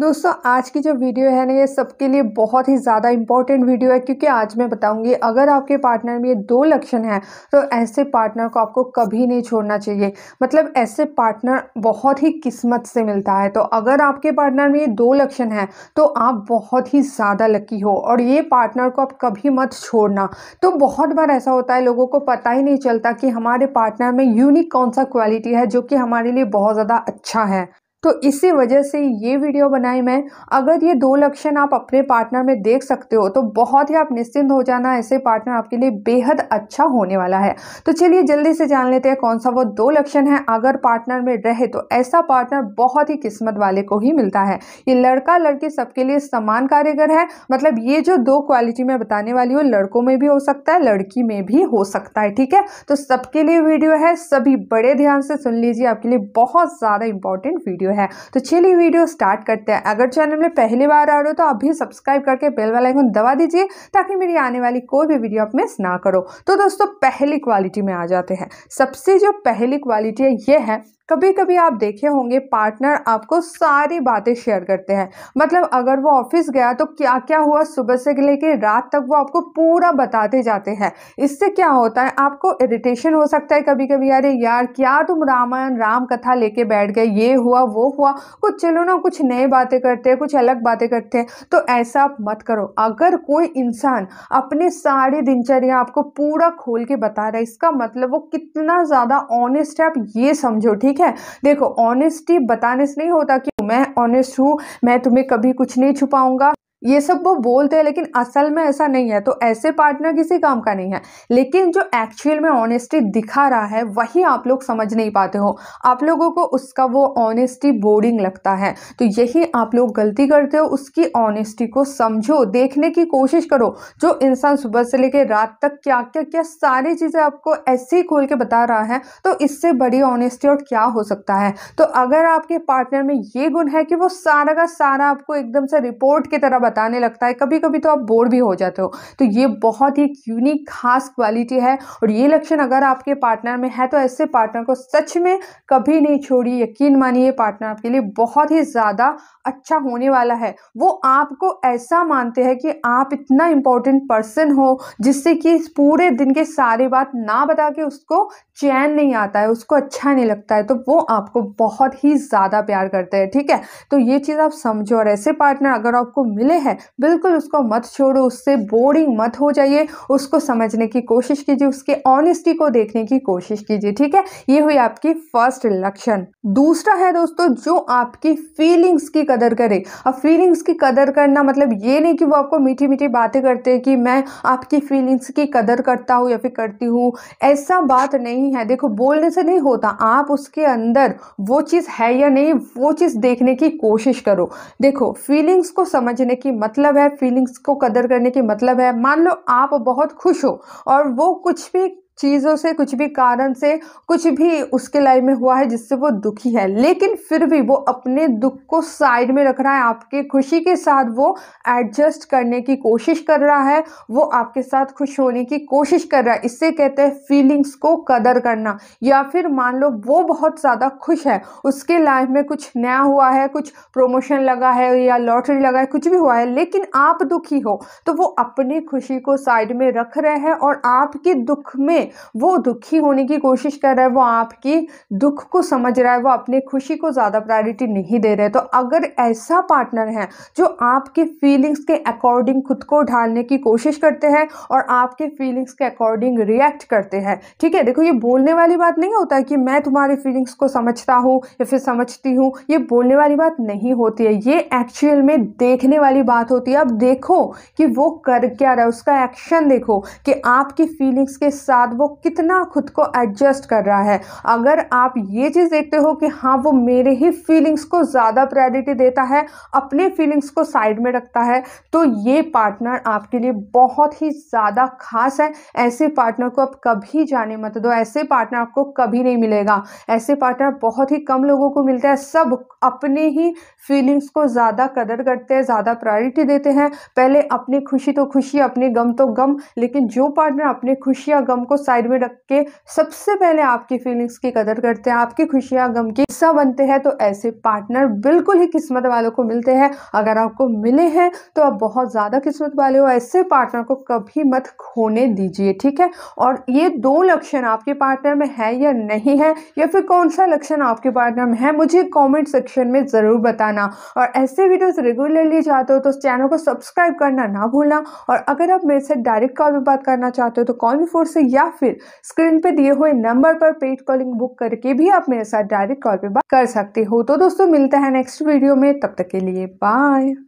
दोस्तों आज की जो वीडियो है ना ये सबके लिए बहुत ही ज़्यादा इंपॉर्टेंट वीडियो है क्योंकि आज मैं बताऊंगी अगर आपके पार्टनर में ये दो लक्षण हैं तो ऐसे पार्टनर को आपको कभी नहीं छोड़ना चाहिए मतलब ऐसे पार्टनर बहुत ही किस्मत से मिलता है तो अगर आपके पार्टनर में ये दो लक्षण हैं तो आप बहुत ही ज़्यादा लकी हो और ये पार्टनर को आप कभी मत छोड़ना तो बहुत बार ऐसा होता है लोगों को पता ही नहीं चलता कि हमारे पार्टनर में यूनिक कौन सा क्वालिटी है जो कि हमारे लिए बहुत ज़्यादा अच्छा है तो इसी वजह से ये वीडियो बनाई मैं अगर ये दो लक्षण आप अपने पार्टनर में देख सकते हो तो बहुत ही आप निश्चिंत हो जाना ऐसे पार्टनर आपके लिए बेहद अच्छा होने वाला है तो चलिए जल्दी से जान लेते हैं कौन सा वो दो लक्षण है अगर पार्टनर में रहे तो ऐसा पार्टनर बहुत ही किस्मत वाले को ही मिलता है ये लड़का लड़की सबके लिए समान कारीगर है मतलब ये जो दो क्वालिटी मैं बताने वाली हूँ लड़कों में भी हो सकता है लड़की में भी हो सकता है ठीक है तो सबके लिए वीडियो है सभी बड़े ध्यान से सुन लीजिए आपके लिए बहुत ज़्यादा इंपॉर्टेंट वीडियो वीडियो है तो चलिए वीडियो स्टार्ट करते हैं अगर चैनल में पहली बार आ रहे हो तो अभी सब्सक्राइब करके बेल वाला आइकन दबा दीजिए ताकि मेरी आने वाली कोई भी वीडियो आप मिस ना करो तो दोस्तों पहली क्वालिटी में आ जाते हैं सबसे जो पहली क्वालिटी है ये है कभी कभी आप देखे होंगे पार्टनर आपको सारी बातें शेयर करते हैं मतलब अगर वो ऑफिस गया तो क्या क्या हुआ सुबह से लेकर रात तक वो आपको पूरा बताते जाते हैं इससे क्या होता है आपको इरिटेशन हो सकता है कभी कभी अरे यार क्या तुम रामायण राम कथा लेके बैठ गए ये हुआ वो हुआ कुछ चलो ना कुछ नए बातें करते हैं कुछ अलग बातें करते हैं तो ऐसा आप मत करो अगर कोई इंसान अपने सारी दिनचर्या आपको पूरा खोल के बता रहा है इसका मतलब वो कितना ज़्यादा ऑनेस्ट है आप ये समझो ठीक ठीक है देखो ऑनेस्टी बताने से नहीं होता कि मैं ऑनेस्ट हूँ मैं तुम्हें कभी कुछ नहीं छुपाऊंगा ये सब वो बोलते हैं लेकिन असल में ऐसा नहीं है तो ऐसे पार्टनर किसी काम का नहीं है लेकिन जो एक्चुअल में ऑनेस्टी दिखा रहा है वही आप लोग समझ नहीं पाते हो आप लोगों को उसका वो ऑनेस्टी बोरिंग लगता है तो यही आप लोग गलती करते हो उसकी ऑनेस्टी को समझो देखने की कोशिश करो जो इंसान सुबह से लेकर रात तक क्या क्या क्या सारी चीज़ें आपको ऐसे ही खोल के बता रहा है तो इससे बड़ी ऑनेस्टी और क्या हो सकता है तो अगर आपके पार्टनर में ये गुण है कि वो सारा का सारा आपको एकदम से रिपोर्ट की तरह बताने लगता है कभी कभी तो आप बोर भी हो जाते हो तो ये बहुत ही यूनिक खास क्वालिटी है और ये लक्षण अगर आपके पार्टनर में है तो ऐसे पार्टनर को सच में कभी नहीं छोड़िए यकीन मानिए पार्टनर आपके लिए बहुत ही ज़्यादा अच्छा होने वाला है वो आपको ऐसा मानते हैं कि आप इतना इंपॉर्टेंट पर्सन हो जिससे कि पूरे दिन के सारे बात ना बता के उसको चैन नहीं आता है उसको अच्छा नहीं लगता है तो वो आपको बहुत ही ज़्यादा प्यार करते हैं ठीक है तो ये चीज़ आप समझो और ऐसे पार्टनर अगर आपको मिले रहे हैं बिल्कुल उसको मत छोड़ो उससे बोरिंग मत हो जाइए उसको समझने की कोशिश कीजिए उसके ऑनेस्टी को देखने की कोशिश कीजिए ठीक है ये हुई आपकी फर्स्ट लक्षण दूसरा है दोस्तों जो आपकी फीलिंग्स की कदर करे अब फीलिंग्स की कदर करना मतलब ये नहीं कि वो आपको मीठी मीठी बातें करते हैं कि मैं आपकी फीलिंग्स की कदर करता हूँ या फिर करती हूँ ऐसा बात नहीं है देखो बोलने से नहीं होता आप उसके अंदर वो चीज़ है या नहीं वो चीज़ देखने की कोशिश करो देखो फीलिंग्स को समझने की की मतलब है फीलिंग्स को कदर करने की मतलब है मान लो आप बहुत खुश हो और वो कुछ भी चीज़ों से कुछ भी कारण से कुछ भी उसके लाइफ में हुआ है जिससे वो दुखी है लेकिन फिर भी वो अपने दुख को साइड में रख रहा है आपके खुशी के साथ वो एडजस्ट करने की कोशिश कर रहा है वो आपके साथ खुश होने की कोशिश कर रहा है इससे कहते हैं फीलिंग्स को कदर करना या फिर मान लो वो बहुत ज़्यादा खुश है उसके लाइफ में कुछ नया हुआ है कुछ प्रोमोशन लगा है या लॉटरी लगा है कुछ भी हुआ है लेकिन आप दुखी हो तो वो अपनी खुशी को साइड में रख रहे हैं और आपके दुख में वो दुखी होने की कोशिश कर रहा है वो आपकी दुख को समझ रहा है वो अपने खुशी को ज़्यादा प्रायोरिटी नहीं दे रहे तो अगर ऐसा पार्टनर है जो आपकी फीलिंग्स के अकॉर्डिंग खुद को ढालने की कोशिश करते हैं और आपके फीलिंग्स के अकॉर्डिंग रिएक्ट करते हैं ठीक है देखो ये बोलने वाली बात नहीं होता कि मैं तुम्हारी फीलिंग्स को समझता हूँ या फिर समझती हूँ ये बोलने वाली बात नहीं होती है ये एक्चुअल में देखने वाली बात होती है अब देखो कि वो कर क्या रहा है उसका एक्शन देखो कि आपकी फीलिंग्स के साथ वो कितना खुद को एडजस्ट कर रहा है अगर आप ये चीज़ देखते हो कि हाँ वो मेरे ही फीलिंग्स को ज़्यादा प्रायोरिटी देता है अपने फीलिंग्स को साइड में रखता है तो ये पार्टनर आपके लिए बहुत ही ज़्यादा खास है ऐसे पार्टनर को आप कभी जाने मत दो ऐसे पार्टनर आपको कभी नहीं मिलेगा ऐसे पार्टनर बहुत ही कम लोगों को मिलता है सब अपने ही फीलिंग्स को ज़्यादा कदर करते हैं ज़्यादा प्रायोरिटी देते हैं पहले अपनी खुशी तो खुशी अपने गम तो गम लेकिन जो पार्टनर अपने खुशी या गम को साइड में रख के सबसे पहले आपकी फीलिंग्स की कदर करते हैं आपकी खुशियां गम की हिस्सा बनते हैं तो ऐसे पार्टनर बिल्कुल ही किस्मत वालों को मिलते हैं अगर आपको मिले हैं तो आप बहुत ज़्यादा किस्मत वाले हो ऐसे पार्टनर को कभी मत खोने दीजिए ठीक है और ये दो लक्षण आपके पार्टनर में है या नहीं है या फिर कौन सा लक्षण आपके पार्टनर में है मुझे कॉमेंट सेक्शन में ज़रूर बताना और ऐसे वीडियोज रेगुलरली चाहते हो तो चैनल को सब्सक्राइब करना ना भूलना और अगर आप मेरे से डायरेक्ट कॉल में बात करना चाहते हो तो कॉल में फोर से या या फिर स्क्रीन पे दिए हुए नंबर पर पेड कॉलिंग बुक करके भी आप मेरे साथ डायरेक्ट कॉल पे बात कर सकते हो तो दोस्तों मिलता है नेक्स्ट वीडियो में तब तक के लिए बाय